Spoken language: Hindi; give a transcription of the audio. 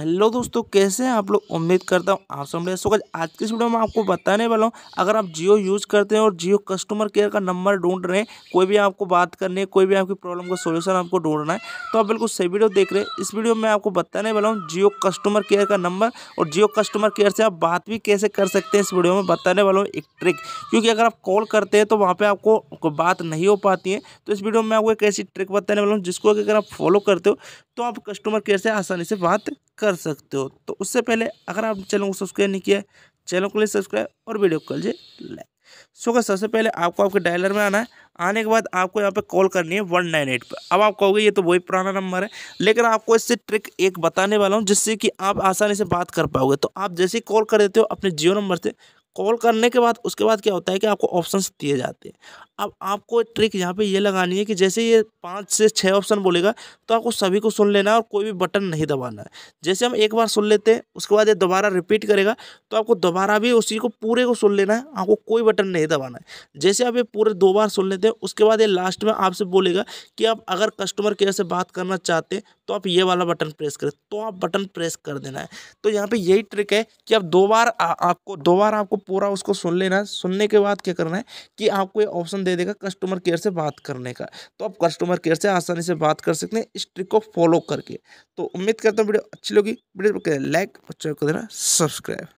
हेलो दोस्तों कैसे हैं आप लोग उम्मीद करता हूँ आप सब सो गज आज की इस वीडियो में आपको बताने वाला हूँ अगर आप जियो यूज़ करते हैं और जियो कस्टमर केयर का नंबर ढूंढ रहे हैं कोई भी आपको बात करनी है कोई भी आपकी प्रॉब्लम का सोल्यूशन आपको ढूंढना है तो आप बिल्कुल सही वीडियो देख रहे हैं इस वीडियो में आपको बताने वाला हूँ जियो कस्टमर केयर का नंबर और जियो कस्टमर केयर से आप बात भी कैसे कर सकते हैं इस वीडियो में बताने वाला हूँ एक ट्रिक क्योंकि अगर आप कॉल करते हैं तो वहाँ पर आपको बात नहीं हो पाती है तो इस वीडियो में आपको एक ऐसी ट्रिक बताने वाला हूँ जिसको अगर आप फॉलो करते हो तो आप कस्टमर केयर से आसानी से बात कर सकते हो तो उससे पहले अगर आप चैनल को सब्सक्राइब नहीं किया चैनल को लिए सब्सक्राइब और वीडियो कॉल लीजिए लाइक सो क्या सबसे पहले आपको आपके डायलर में आना है आने के बाद आपको यहाँ पे कॉल करनी है वन नाइन एट पर अब आप कहोगे ये तो वही पुराना नंबर है लेकिन आपको इससे ट्रिक एक बताने वाला हूँ जिससे कि आप आसानी से बात कर पाओगे तो आप जैसे ही कॉल कर देते हो अपने जियो नंबर से कॉल करने के बाद उसके बाद क्या होता है कि आपको ऑप्शंस दिए जाते हैं अब आपको ट्रिक यहाँ पे ये यह लगानी है कि जैसे ये पाँच से छः ऑप्शन बोलेगा तो आपको सभी को सुन लेना है और कोई भी बटन नहीं दबाना है जैसे हम एक बार सुन लेते हैं उसके बाद ये दोबारा रिपीट करेगा तो आपको दोबारा भी उसी को पूरे को सुन लेना है आपको कोई बटन नहीं दबाना है जैसे आप ये पूरे दो बार सुन लेते हैं उसके बाद ये लास्ट में आपसे बोलेगा कि आप अगर कस्टमर केयर से बात करना चाहते हैं तो आप ये वाला बटन प्रेस करें तो आप बटन प्रेस कर देना है तो यहाँ पर यही ट्रिक है कि आप दो बार आपको दो बार आपको पूरा उसको सुन लेना है सुनने के बाद क्या करना है कि आपको ये ऑप्शन दे देगा कस्टमर केयर से बात करने का तो आप कस्टमर केयर से आसानी से बात कर सकते हैं इस ट्रिक को फॉलो करके तो उम्मीद करता हूँ वीडियो अच्छी लगी वीडियो लाइक और चैनल को देना सब्सक्राइब